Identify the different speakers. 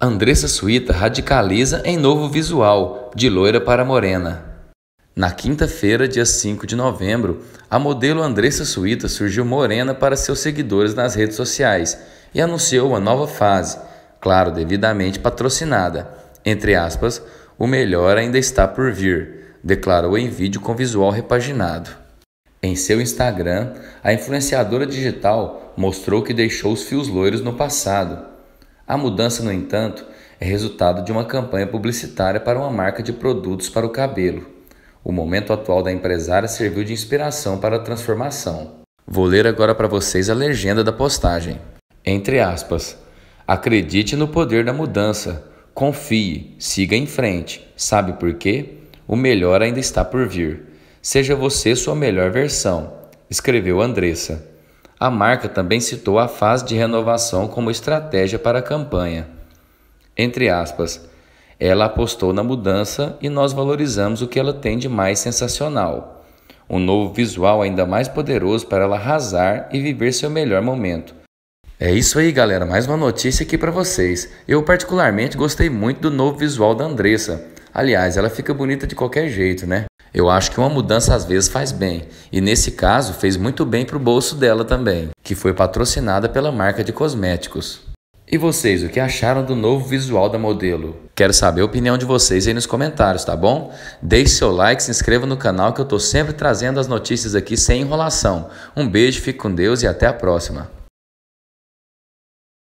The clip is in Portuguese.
Speaker 1: Andressa Suíta radicaliza em novo visual, de loira para morena. Na quinta-feira, dia 5 de novembro, a modelo Andressa Suíta surgiu morena para seus seguidores nas redes sociais e anunciou uma nova fase, claro, devidamente patrocinada. Entre aspas, o melhor ainda está por vir, declarou em vídeo com visual repaginado. Em seu Instagram, a influenciadora digital mostrou que deixou os fios loiros no passado a mudança, no entanto, é resultado de uma campanha publicitária para uma marca de produtos para o cabelo. O momento atual da empresária serviu de inspiração para a transformação. Vou ler agora para vocês a legenda da postagem. Entre aspas. Acredite no poder da mudança. Confie, siga em frente. Sabe por quê? O melhor ainda está por vir. Seja você sua melhor versão, escreveu Andressa. A marca também citou a fase de renovação como estratégia para a campanha. Entre aspas, ela apostou na mudança e nós valorizamos o que ela tem de mais sensacional. Um novo visual ainda mais poderoso para ela arrasar e viver seu melhor momento. É isso aí, galera. Mais uma notícia aqui para vocês. Eu particularmente gostei muito do novo visual da Andressa. Aliás, ela fica bonita de qualquer jeito, né? Eu acho que uma mudança às vezes faz bem, e nesse caso fez muito bem para o bolso dela também, que foi patrocinada pela marca de cosméticos. E vocês, o que acharam do novo visual da modelo? Quero saber a opinião de vocês aí nos comentários, tá bom? Deixe seu like, se inscreva no canal que eu tô sempre trazendo as notícias aqui sem enrolação. Um beijo, fique com Deus e até a próxima.